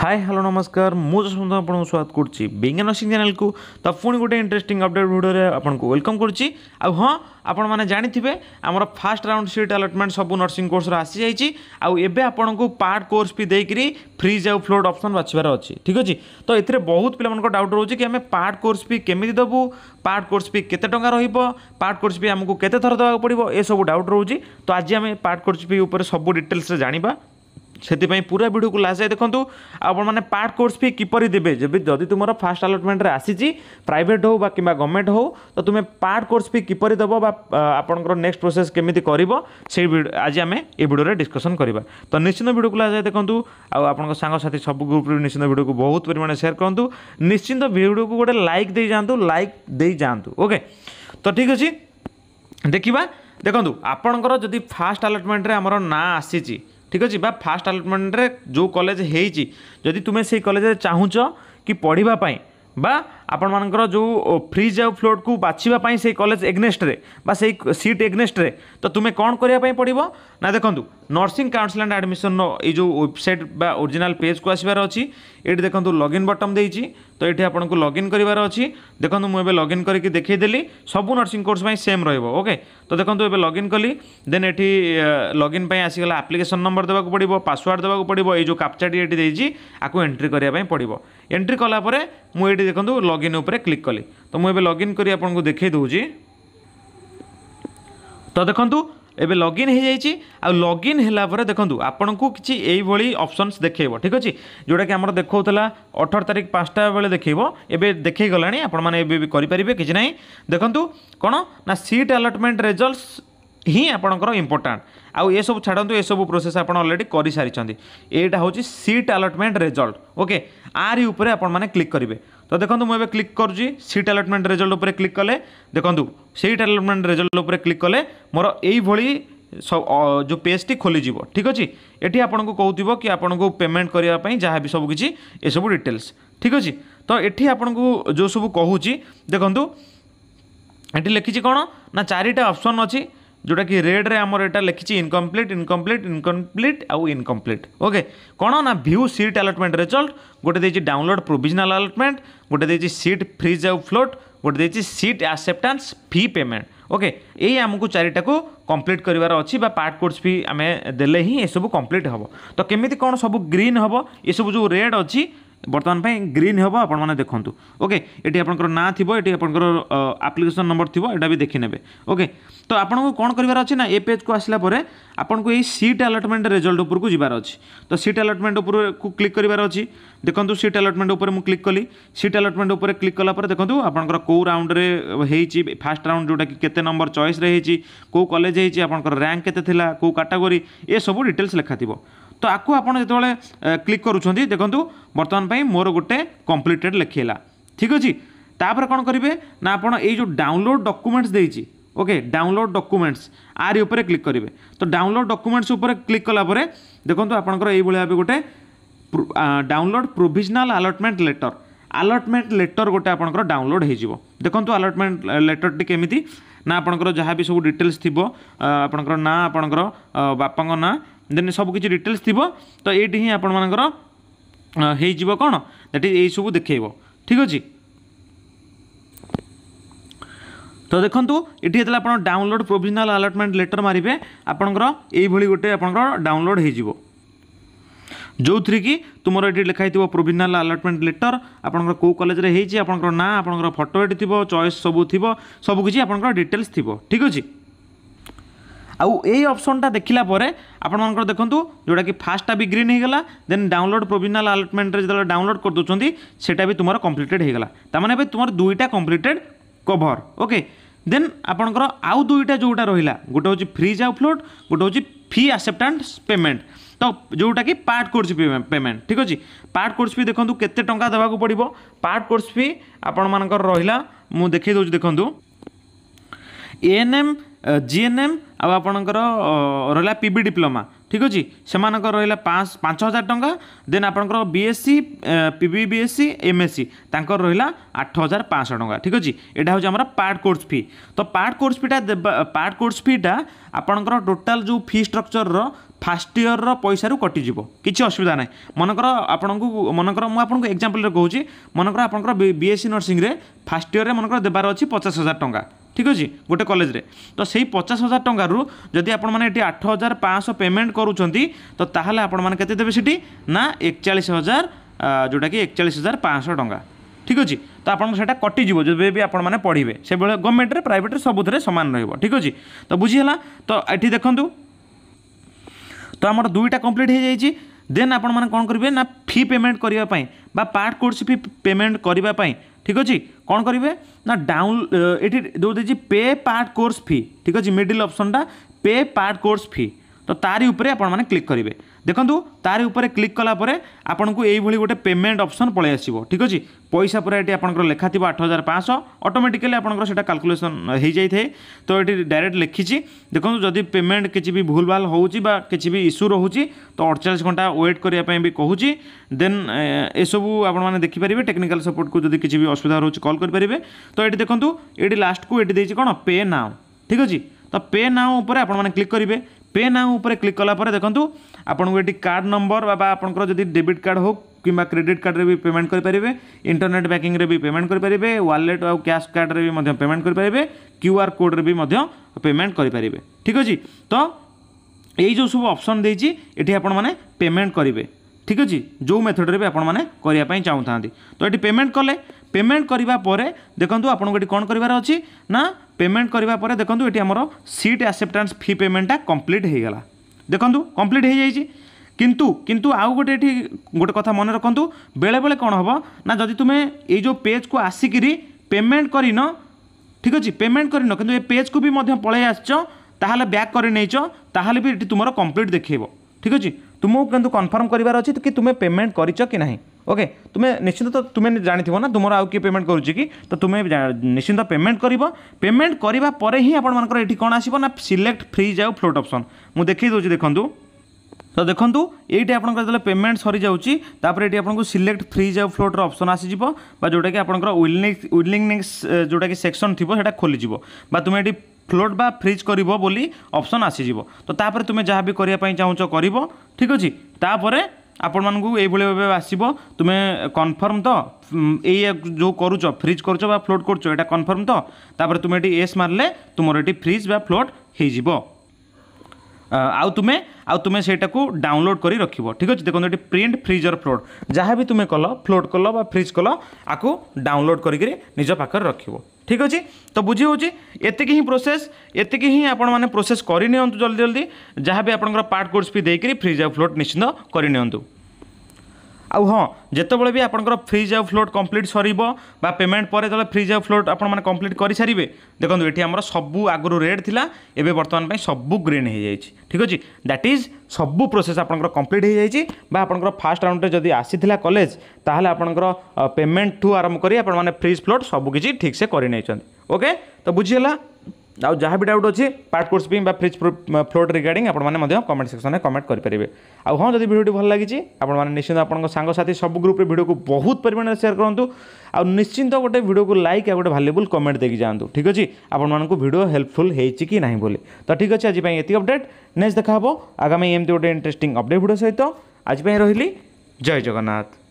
high hello ନମସ୍କାର ମୁଁ ଯଶବନ୍ତ ଆପଣଙ୍କୁ ସ୍ୱାଗତ କରୁଛି ବିଜ୍ଞାନ ନର୍ସିଂ ଚ୍ୟାନେଲକୁ ତ ପୁଣି ଗୋଟେ ଇଣ୍ଟରେଷ୍ଟିଂ ଅପଡ଼େଟ୍ ଭିଡ଼ିଓରେ ଆପଣଙ୍କୁ ୱେଲକମ୍ କରୁଛି ଆଉ ହଁ ଆପଣମାନେ ଜାଣିଥିବେ ଆମର ଫାର୍ଷ୍ଟ ରାଉଣ୍ଡ ସିଟ୍ ଆଲଟମେଣ୍ଟ ସବୁ ନର୍ସିଂ କୋର୍ସର ଆସିଯାଇଛି ଆଉ ଏବେ ଆପଣଙ୍କୁ ପାର୍ଟ କୋର୍ସ ବି ଦେଇକରି ଫ୍ରିଜ୍ ଆଉ ଫ୍ଲୋଟ୍ ଅପସନ୍ ବାଛିବାର ଅଛି ଠିକ୍ ଅଛି ତ ଏଥିରେ ବହୁତ ପିଲାମାନଙ୍କ ଡାଉଟ୍ ରହୁଛି କି ଆମେ ପାର୍ଟ କୋର୍ସ ବି କେମିତି ଦେବୁ ପାର୍ଟ କୋର୍ସ ବି କେତେ ଟଙ୍କା ରହିବ ପାର୍ଟ କୋର୍ସ ବି ଆମକୁ କେତେ ଥର ଦେବାକୁ ପଡ଼ିବ ଏସବୁ ଡାଉଟ୍ ରହୁଛି ତ ଆଜି ଆମେ ପାର୍ଟ କୋର୍ସ ବି ଉପରେ ସବୁ ଡିଟେଲ୍ସରେ ଜାଣିବା ସେଥିପାଇଁ ପୁରା ଭିଡ଼ିଓକୁ ଲାଷ୍ଟ ଯାଏ ଦେଖନ୍ତୁ ଆପଣମାନେ ପାର୍ଟ କୋର୍ସ ଫି କିପରି ଦେବେ ଯେବେ ଯଦି ତୁମର ଫାଷ୍ଟ ଆଲଟମେଣ୍ଟରେ ଆସିଛି ପ୍ରାଇଭେଟ୍ ହେଉ ବା କିମ୍ବା ଗଭର୍ଣ୍ଣମେଣ୍ଟ ହେଉ ତ ତୁମେ ପାର୍ଟ କୋର୍ସ ଫି କିପରି ଦେବ ବା ଆପଣଙ୍କର ନେକ୍ସଟ ପ୍ରୋସେସ୍ କେମିତି କରିବ ସେଇ ଆଜି ଆମେ ଏ ଭିଡ଼ିଓରେ ଡିସ୍କସନ୍ କରିବା ତ ନିଶ୍ଚିନ୍ତ ଭିଡ଼ିଓକୁ ଲାଷ୍ଟ ଯାଏ ଦେଖନ୍ତୁ ଆଉ ଆପଣଙ୍କ ସାଙ୍ଗସାଥି ସବୁ ଗ୍ରୁପ୍ରେ ନିଶ୍ଚିନ୍ତ ଭିଡ଼ିଓକୁ ବହୁତ ପରିମାଣରେ ସେୟାର କରନ୍ତୁ ନିଶ୍ଚିନ୍ତ ଭିଡ଼ିଓକୁ ଗୋଟେ ଲାଇକ୍ ଦେଇଯାଆନ୍ତୁ ଲାଇକ୍ ଦେଇଯାଆନ୍ତୁ ଓକେ ତ ଠିକ୍ ଅଛି ଦେଖିବା ଦେଖନ୍ତୁ ଆପଣଙ୍କର ଯଦି ଫାଷ୍ଟ ଆଲଟମେଣ୍ଟରେ ଆମର ନାଁ ଆସିଛି ঠিক আছে বা ফার্স্ট আଲଟমেন্টରେ ଯେଉଁ କଲେଜ ହେଇଛି ଯଦି ତୁମେ ସେଇ କଲେଜରେ ଚାହୁଁଛ କି ପଢ଼ିବା ପାଇଁ ବା ଆପଣମାନଙ୍କର ଯେଉଁ ଫ୍ରିଜ୍ ଆଉ ଫ୍ଲୋଟ୍କୁ ବାଛିବା ପାଇଁ ସେଇ କଲେଜ ଏଗ୍ନେଷ୍ଟରେ ବା ସେଇ ସିଟ୍ ଏଗ୍ନେଷ୍ଟରେ ତ ତୁମେ କ'ଣ କରିବା ପାଇଁ ପଡ଼ିବ ନା ଦେଖନ୍ତୁ ନର୍ସିଂ କାଉନସିଲ୍ ଆଣ୍ଡ ଆଡ଼ମିସନ୍ର ଏଇ ଯେଉଁ ୱେବସାଇଟ୍ ବା ଓରିଜିନାଲ୍ ପେଜ୍କୁ ଆସିବାର ଅଛି ଏଠି ଦେଖନ୍ତୁ ଲଗ୍ଇନ୍ ବଟମ୍ ଦେଇଛି ତ ଏଠି ଆପଣଙ୍କୁ ଲଗ୍ଇନ୍ କରିବାର ଅଛି ଦେଖନ୍ତୁ ମୁଁ ଏବେ ଲଗ୍ଇନ୍ କରିକି ଦେଖାଇଦେଲି ସବୁ ନର୍ସିଂ କୋର୍ସ ପାଇଁ ସେମ୍ ରହିବ ଓକେ ତ ଦେଖନ୍ତୁ ଏବେ ଲଗ୍ଇନ୍ କଲି ଦେନ୍ ଏଠି ଲଗ୍ଇନ୍ ପାଇଁ ଆସିଗଲା ଆପ୍ଲିକେସନ୍ ନମ୍ବର ଦେବାକୁ ପଡ଼ିବ ପାସୱାର୍ଡ଼ ଦେବାକୁ ପଡ଼ିବ ଏଇ ଯେଉଁ କାପ୍ଚାଟି ଏଠି ଦେଇଛି ଆକୁ ଏଣ୍ଟ୍ରି କରିବା ପାଇଁ ପଡ଼ିବ ଏଣ୍ଟ୍ରି କଲା ପରେ ମୁଁ ଏଠି ଦେଖନ୍ତୁ লগइन উপরে ক্লিক কলি তো মু এবে লগইন করি আপনাদের দেখাই দেউছি তো দেখন্তু এবে লগইন হয়ে যাইছি আর লগইন হেলা পরে দেখন্তু আপনাদের কিছু এইভাবে অপশনস দেখাইব ঠিক আছে যেটা কি আমার দেখাউলা অঠর তারিখ পাঁচটা বেড়ে দেখাইব এবে দেখাই গলা আপনার এবে করে পারে কিছু না দেখন্তু কোণ না সিট আলটমেন্ট রেজল্টস ହିଁ ଆପଣଙ୍କର ଇମ୍ପୋର୍ଟାଣ୍ଟ ଆଉ ଏସବୁ ଛାଡ଼ନ୍ତୁ ଏସବୁ ପ୍ରୋସେସ୍ ଆପଣ ଅଲରେଡ଼ି କରିସାରିଛନ୍ତି ଏଇଟା ହେଉଛି ସିଟ୍ ଆଲଟମେଣ୍ଟ ରେଜଲ୍ଟ ଓକେ ଆରି ଉପରେ ଆପଣମାନେ କ୍ଲିକ୍ କରିବେ ତ ଦେଖନ୍ତୁ ମୁଁ ଏବେ କ୍ଲିକ୍ କରୁଛି ସିଟ୍ ଆଲଟମେଣ୍ଟ ରେଜଲ୍ଟ ଉପରେ କ୍ଲିକ୍ କଲେ ଦେଖନ୍ତୁ ସିଟ୍ ଆଲଟମେଣ୍ଟ ରେଜଲ୍ଟ ଉପରେ କ୍ଲିକ୍ କଲେ ମୋର ଏଇଭଳି ଯେଉଁ ପେଜ୍ଟି ଖୋଲିଯିବ ଠିକ୍ ଅଛି ଏଠି ଆପଣଙ୍କୁ କହୁଥିବ କି ଆପଣଙ୍କୁ ପେମେଣ୍ଟ କରିବା ପାଇଁ ଯାହା ବି ସବୁ କିଛି ଏସବୁ ଡିଟେଲ୍ସ ଠିକ୍ ଅଛି ତ ଏଠି ଆପଣଙ୍କୁ ଯେଉଁ ସବୁ କହୁଛି ଦେଖନ୍ତୁ ଏଠି ଲେଖିଛି କ'ଣ ନା ଚାରିଟା ଅପସନ୍ ଅଛି जोटा कि रेड्रे आम यहाँ लिखी इनकम्प्लीट इनकम्प्लीट इनकम्प्लीट आउ इनकम्प्लीट ओके कौन ना भ्यू सीट आलटमेंट रेजल्ट गोटे डाउनलोड प्रोजनाल आलटमेंट गोटे सीट फ्रिज आउ फ्लोट गोटे seat acceptance fee payment okay यही आमको चारिटा को कम्प्लीट कर पार्ट कोर्स भी आम दे सब कम्प्लीट हे तो कमी कौन सब ग्रीन हम ये सब जो रेड अच्छी বর্তমান পাই গ্রিন হব আপনার দেখুন ওকে এটি আপনার না থিব এটি আপনার আপ্লিকেসন নম্বর থিব এটা বি দেখি নেবে ওকে তো আপনার কোণ করবার অছি না এ পেজ কু আসলা পরে আপনার এই সিট আলটমেন্ট রেজল্ট উপরক যাবার অছি তো সিট আলটমেন্ট উপরকু ক্লিক করবার অছি দেখুন সিট আলটমেন্ট উপরে মু ক্লিক কলি সিট আলটমেন্ট উপরে ক্লিক কলা পরে দেখুন আপনার কেউ রাউন্ডে হয়েছি ফার্স্ট রাউন্ড যেটা কি কেতে নম্বর চয়েসরে হয়েছি কেউ কলেজ হয়েছি আপনার র্যাঙ্ক কেতে লা কেউ ক্যাটাগোরি এসব ডিটেলস লেখা থাকবে ତ ଆକୁ ଆପଣ ଯେତେବେଳେ କ୍ଲିକ୍ କରୁଛନ୍ତି ଦେଖନ୍ତୁ ବର୍ତ୍ତମାନ ପାଇଁ ମୋର ଗୋଟେ କମ୍ପ୍ଲିଟେଡ଼୍ ଲେଖେଇଲା ଠିକ୍ ଅଛି ତାପରେ କ'ଣ କରିବେ ନା ଆପଣ ଏଇ ଯେଉଁ ଡାଉନଲୋଡ଼ ଡକୁମେଣ୍ଟସ୍ ଦେଇଛି ওকে ডাউনলোড ডকুমেন্টস আর উপরে ক্লিক করবে তো ডাউনলোড ডকুমেন্টস উপরে ক্লিক কলাপরে দেখুন আপনার এইভাবে ভাবে গোটে download provisional allotment letter allotment letter গোটে আপনার ডাউনলোড হয়ে যাব দেখুন আলটমেন্ট লেটরটি কেমিতি না আপনার যা বি সব ডিটেলস থাকবে আপনার না আপনার বাপাঙ্ না ଦେନ୍ ସବୁକିଛି ଡିଟେଲ୍ସ ଥିବ ତ ଏଇଠି ହିଁ ଆପଣମାନଙ୍କର ହେଇଯିବ କ'ଣ ଦ୍ୟାଟ୍ ଇଜ୍ ଏଇସବୁ ଦେଖେଇବ ଠିକ୍ ଅଛି ତ ଦେଖନ୍ତୁ ଏଠି ଯେତେବେଳେ ଆପଣ ଡାଉନଲୋଡ଼ ପ୍ରୋଭିଜନାଲ୍ ଆଲଟମେଣ୍ଟ ଲେଟର୍ ମାରିବେ ଆପଣଙ୍କର ଏଇଭଳି ଗୋଟେ ଆପଣଙ୍କର ଡାଉନଲୋଡ଼ ହେଇଯିବ ଯେଉଁଥିରେ କି ତୁମର ଏଠି ଲେଖା ହେଇଥିବ ପ୍ରୋଭିଜନାଲ୍ ଆଲଟମେଣ୍ଟ ଲେଟର୍ ଆପଣଙ୍କର କେଉଁ କଲେଜରେ ହେଇଛି ଆପଣଙ୍କର ନାଁ ଆପଣଙ୍କର ଫଟୋ ଏଠି ଥିବ ଚଏସ୍ ସବୁ ଥିବ ସବୁକିଛି ଆପଣଙ୍କର ଡିଟେଲ୍ସ ଥିବ ଠିକ୍ ଅଛି আউ এই অপসনটা দেখিলা পরে ଆପଣମାନଙ୍କର ଦେଖନ୍ତୁ ଯେଉଁଟାକି ଫାଷ୍ଟଟା ବି ଗ୍ରୀନ୍ ହେଇଗଲା ଦେନ୍ ଡାଉନଲୋଡ଼ ପ୍ରୋଭିଜନାଲ୍ ଆଲଟମେଣ୍ଟରେ ଯେତେବେଳେ ଡାଉନଲୋଡ଼ କରିଦେଉଛନ୍ତି ସେଇଟା ବି ତୁମର କମ୍ପ୍ଲିଟେଡ଼ ହେଇଗଲା ତା'ମାନେ ଏବେ ତୁମର ଦୁଇଟା କମ୍ପ୍ଲିଟେଡ଼ କଭର୍ ଓକେ ଦେନ୍ ଆପଣଙ୍କର ଆଉ ଦୁଇଟା ଯେଉଁଟା ରହିଲା ଗୋଟେ ହେଉଛି ଫ୍ରିଜ୍ ଆଉଟଫ୍ଲୋଡ଼ ଗୋଟେ ହେଉଛି ଫି ଆସେପ୍ଟାନ୍ସ ପେମେଣ୍ଟ ତ ଯେଉଁଟାକି ପାର୍ଟ କୋର୍ସ ପେମେଣ୍ଟ ଠିକ୍ ଅଛି ପାର୍ଟ କୋର୍ସ ଫି ଦେଖନ୍ତୁ କେତେ ଟଙ୍କା ଦେବାକୁ ପଡ଼ିବ ପାର୍ଟ କୋର୍ସ ଫି ଆପଣମାନଙ୍କର ରହିଲା ମୁଁ ଦେଖେଇ ଦେଉଛି ଦେଖନ୍ତୁ ଏଏନ୍ଏମ୍ ଜିଏନ୍ଏମ୍ ଆଉ ଆପଣଙ୍କର ରହିଲା ପି ବି ଡିପ୍ଲୋମା ଠିକ୍ ଅଛି ସେମାନଙ୍କର ରହିଲା ପାଞ୍ଚ ହଜାର ଟଙ୍କା ଦେନ୍ ଆପଣଙ୍କର B S C P B B S C M S C ତାଙ୍କର ରହିଲା ଆଠ ହଜାର ପାଞ୍ଚଶହ ଟଙ୍କା ଠିକ୍ ଅଛି ଏଇଟା ହେଉଛି ଆମର ପାର୍ଟ କୋର୍ସ ଫି ତ ପାର୍ଟ କୋର୍ସ ଫିଟା ଦେବା ପାର୍ଟ କୋର୍ସ ଫିଟା ଆପଣଙ୍କର ଟୋଟାଲ୍ ଯେଉଁ ଫି ଷ୍ଟ୍ରକ୍ଚରର ଫାଷ୍ଟ ଇୟର୍ର ପଇସାରୁ କଟିଯିବ କିଛି ଅସୁବିଧା ନାହିଁ ମନେକର ଆପଣଙ୍କୁ ମନେକର ମୁଁ ଆପଣଙ୍କୁ ଏକ୍ଜାମ୍ପଲ୍ରେ କହୁଛି ମନେକର ଆପଣଙ୍କର ବି ଏସ୍ ସି ନର୍ସିଂରେ ଫାଷ୍ଟ ଇୟର୍ରେ ମନେକର ଦେବାର ଅଛି ପଚାଶ ହଜାର ଟଙ୍କା ঠিক ଅଛି ଗୋଟେ କଲେଜରେ ତ ସେଇ ପଚାଶ ହଜାର ଟଙ୍କାରୁ ଯଦି ଆପଣମାନେ ଏଠି ଆଠ ହଜାର ପାଞ୍ଚଶହ ପେମେଣ୍ଟ କରୁଛନ୍ତି ତ ତାହେଲେ ଆପଣମାନେ କେତେ ଦେବେ ସେଠି ନା ଏକଚାଳିଶ ହଜାର ଯେଉଁଟାକି ଏକଚାଳିଶ ହଜାର ପାଞ୍ଚଶହ ଟଙ୍କା ଠିକ୍ ଅଛି ତ ଆପଣଙ୍କୁ ସେଇଟା କଟିଯିବ ଯେବେ ବି ଆପଣମାନେ ପଢ଼ିବେ ସେବେଳେ ଗଭର୍ଣ୍ଣମେଣ୍ଟରେ ପ୍ରାଇଭେଟ୍ରେ ସବୁଥିରେ ସମାନ ରହିବ ଠିକ୍ ଅଛି ତ ବୁଝିହେଲା ତ ଏଠି ଦେଖନ୍ତୁ ତ ଆମର ଦୁଇଟା କମ୍ପ୍ଲିଟ୍ ହୋଇଯାଇଛି ଦେନ୍ ଆପଣମାନେ କ'ଣ କରିବେ ନା ଫି ପେମେଣ୍ଟ କରିବା ପାଇଁ ବା ପାର୍ଟ କୋର୍ସ ଫି ପେମେଣ୍ଟ କରିବା ପାଇଁ ঠিক ଅଛି କ'ଣ କରିବେ ନା ଡାଉନ୍ ଏଠି ଯେଉଁ ଦେଇଛି ପେ ପାର୍ଟ କୋର୍ସ ଫି ଠିକ୍ ଅଛି ମିଡ଼ିଲ୍ ଅପସନ୍ଟା ପେ ପାର୍ଟ କୋର୍ସ ଫି ତ ତାରି ଉପରେ ଆପଣମାନେ କ୍ଲିକ୍ କରିବେ দেখুন তার উপরে ক্লিক কলাপরে আপনার এইভাবে গোটে পেমেন্ট অপসন পলাই আসব ঠিক আছে পয়সা পুরা এটি আপনার লেখা থাকবে আট হাজার পাঁচশ অটোমেটিকালি আপনার সেটা কাল্কুলেসন হয়ে যাই থাকে তো এটি ডাইরেক্ট লিখিছি দেখুন যদি পেমেন্ট কিছু বি ভুলভাল হচ্ছে বা কিছু বি ইস্যু রয়েছে তো অড়চাশ ঘন্টা ওয়েট করা কুচি দেন এসবু আপনার দেখিপারে টেকনিকাল সপোর্টক যদি কিছু বি অসুবিধা রয়েছে কল করে পারে তো এটি দেখুন এটি লাস্টক এটি দিয়েছি কোণ পে নাও ঠিক আছে ତ ପେ ନାଓ ଉପରେ ଆପଣମାନେ କ୍ଲିକ୍ କରିବେ ପେ ନାଓ ଉପରେ କ୍ଲିକ୍ କଲାପରେ ଦେଖନ୍ତୁ ଆପଣଙ୍କୁ ଏଠି କାର୍ଡ଼ ନମ୍ବର ବା ଆପଣଙ୍କର ଯଦି ଡେବିଟ୍ କାର୍ଡ଼ ହେଉ কিংবা ক্রেডিট কার্ডে বি পেমেন্ট করে ইন্টরনেট ব্যাঙ্কিংরে বি পেমেন্ট করে ওয়ালেট আউ ক্যাশ কার্ডরে বি পেমেন্ট করে কিউআর কোড্রে বি পেমেন্ট করে ঠিক আছে তো এই যে সব অপসন দিয়েছি এটি আপনার পেমেন্ট করবে ঠিক আছে যে মেথডরে বি আপনার করা চাহুতা তো এটি পেমেন্ট কলে পেমেন্ট করা পরে দেখুন আপনার এটি কম করবার অ পেমেন্ট করা পরে দেখুন এটি আমার সিট আসেপ্টান্স ফি পেমেন্টটা কমপ্লিট হয়ে গেল দেখুন কমপ্লিট হয়ে যাই কিন্তু কিন্তু আউ গোটে এটি গোটে কথা মনে রাখতু বেড়ে বেড়ে কম হব না যদি তুমি এই যে পেজ কু আসিকি পেমেন্ট করিন ঠিক আছে পেমেন্ট করিন কিন্তু এ পেজ কু বি পলাই আসছ তাহলে ব্যাক করে নেইছ তাহলে বি এটি তোমার কমপ্লিট দেখব ঠিক আছে তুমি কিন্তু কনফর্ম করবার অ তুমি পেমেন্ট করিছ কি না ওকে তুমি ନିଶ୍ଚିନ୍ତ ତ ତୁମେ ଜାଣିଥିବ ନା ତୁମର ଆଉ କିଏ ପେମେଣ୍ଟ କରୁଛି କି ତ ତୁମେ ନିଶ୍ଚିନ୍ତ ପେମେଣ୍ଟ କରିବ ପେମେଣ୍ଟ କରିବା ପରେ ହିଁ ଆପଣମାନଙ୍କର ଏଠି କ'ଣ ଆସିବ ନା ସିଲେକ୍ଟ ଫ୍ରିଜ୍ ଆଉ ଫ୍ଲୋଟ୍ ଅପସନ୍ ମୁଁ ଦେଖେଇ ଦେଉଛି ଦେଖନ୍ତୁ ତ ଦେଖନ୍ତୁ ଏଇଠି ଆପଣଙ୍କର ଯେତେବେଳେ ପେମେଣ୍ଟ ସରିଯାଉଛି ତାପରେ ଏଠି ଆପଣଙ୍କୁ ସିଲେକ୍ଟ ଫ୍ରିଜ୍ ଆଉ ଫ୍ଲୋଟ୍ର ଅପସନ୍ ଆସିଯିବ ବା ଯେଉଁଟାକି ଆପଣଙ୍କର ୱିଲିଂନେସ୍ ଯେଉଁଟାକି ସେକ୍ସନ୍ ଥିବ ସେଇଟା ଖୋଲିଯିବ ବା ତୁମେ ଏଠି ফ্লোট বা ফ্রিজ করব বলে অপসন আসিযোগ তো তাপরে তুমি যা বি করা চাহুছ করব ঠিক আছে তাপরে ଆପଣମାନଙ୍କୁ ଏଇଭଳି ଭାବେ ଆସିବ ତୁମେ କନଫର୍ମ ତ ଏଇ ଯେଉଁ କରୁଛ ଫ୍ରିଜ୍ କରୁଛ ବା ଫ୍ଲୋଟ୍ କରୁଛ ଏଇଟା କନଫର୍ମ ତ ତାପରେ ତୁମେ ଏଠି ଏସ୍ ମାରିଲେ ତୁମର ଏଠି ଫ୍ରିଜ୍ ବା ଫ୍ଲୋଟ୍ ହେଇଯିବ ଆଉ ତୁମେ ଆଉ ତୁମେ ସେଇଟାକୁ ଡାଉନଲୋଡ଼ କରି ରଖିବ ଠିକ୍ ଅଛି ଦେଖନ୍ତୁ ଏଠି ପ୍ରିଣ୍ଟ ଫ୍ରିଜ୍ ଅର୍ ଫ୍ଲୋଟ୍ ଯାହା ବି ତୁମେ କଲ ଫ୍ଲୋଟ୍ କଲ ବା ଫ୍ରିଜ୍ କଲ ଆକୁ ଡାଉନଲୋଡ଼ କରିକିରି ନିଜ ପାଖରେ ରଖିବ ଠିକ୍ ଅଛି ତ ବୁଝି ହେଉଛି ଏତିକି ହିଁ ପ୍ରୋସେସ୍ ଏତିକି ହିଁ ଆପଣମାନେ ପ୍ରୋସେସ୍ କରିନିଅନ୍ତୁ ଜଲ୍ଦି ଜଲ୍ଦି ଯାହା ବି ଆପଣଙ୍କର ପାର୍ଟ କୋର୍ସ ବି ଦେଇକରି ଫ୍ରିଜ୍ ଆଉ ଫ୍ଲୋଟ୍ ନିଶ୍ଚିନ୍ତ କରିନିଅନ୍ତୁ ଆଉ ହଁ ଯେତେବେଳେ ବି ଆପଣଙ୍କର ଫ୍ରିଜ୍ ଆଉ ଫ୍ଲୋଟ୍ କମ୍ପ୍ଲିଟ୍ ସରିବ ବା ପେମେଣ୍ଟ ପରେ ଯେତେବେଳେ ଫ୍ରିଜ୍ ଆଉ ଫ୍ଲୋଟ୍ ଆପଣମାନେ କମ୍ପ୍ଲିଟ୍ କରିସାରିବେ ଦେଖନ୍ତୁ ଏଠି ଆମର ସବୁ ଆଗରୁ ରେଡ଼୍ ଥିଲା ଏବେ ବର୍ତ୍ତମାନ ପାଇଁ ସବୁ ଗ୍ରୀନ୍ ହୋଇଯାଇଛି ଠିକ୍ ଅଛି ଦ୍ୟାଟ୍ ଇଜ୍ ସବୁ ପ୍ରୋସେସ୍ ଆପଣଙ୍କର କମ୍ପ୍ଲିଟ୍ ହୋଇଯାଇଛି ବା ଆପଣଙ୍କର ଫାର୍ଷ୍ଟ ରାଉଣ୍ଡରେ ଯଦି ଆସିଥିଲା କଲେଜ ତାହେଲେ ଆପଣଙ୍କର ପେମେଣ୍ଟଠୁ ଆରମ୍ଭ କରି ଆପଣମାନେ ଫ୍ରିଜ୍ ଫ୍ଲୋଟ୍ ସବୁକିଛି ଠିକ୍ସେ କରିନେଇଛନ୍ତି ଓକେ ତ ବୁଝିଗଲା ଆଉ ଯାହା ବି ଡାଉଟ୍ ଅଛି ପାର୍ଟ କୋର୍ସ ପାଇଁ ବା ଫ୍ରିଜ୍ ଫ୍ଲୋଟ୍ ରିଗାର୍ଡ଼ିଂ ଆପଣମାନେ ମଧ୍ୟ କମେଣ୍ଟ ସେକ୍ସନରେ କମେଣ୍ଟ କରିପାରିବେ ଆଉ ହଁ ଯଦି ଭିଡ଼ିଓଟି ଭଲ ଲାଗିଛି ଆପଣମାନେ ନିଶ୍ଚିନ୍ତ ଆପଣଙ୍କ ସାଙ୍ଗସାଥି ସବୁ ଗ୍ରୁପ୍ରେ ଭିଡ଼ିଓକୁ ବହୁତ ପରିମାଣରେ ସେୟାର କରନ୍ତୁ ଆଉ ନିଶ୍ଚିନ୍ତ ଗୋଟେ ଭିଡ଼ିଓକୁ ଲାଇକ୍ ଆଉ ଗୋଟେ ଭାଲ୍ୟୁବୁଲ୍ କମେଣ୍ଟ ଦେଇକି ଯାଆନ୍ତୁ ଠିକ୍ ଅଛି ଆପଣମାନଙ୍କୁ ଭିଡ଼ିଓ ହେଲ୍ପଫୁଲ୍ ହେଇଛି କି ନାହିଁ ବୋଲି ତ ଠିକ୍ ଅଛି ଆଜି ପାଇଁ ଏତିକି ଅପଡ଼େଟ୍ ନେକ୍ସଟ ଦେଖା ହେବ ଆଗାମୀ ଏମିତି ଗୋଟେ ଇଣ୍ଟରେଷ୍ଟିଂ ଅପଡ଼େଟ୍ ଭିଡ଼ିଓ ସହିତ ଆଜି ପାଇଁ ରହିଲି ଜୟ ଜଗନ୍ନାଥ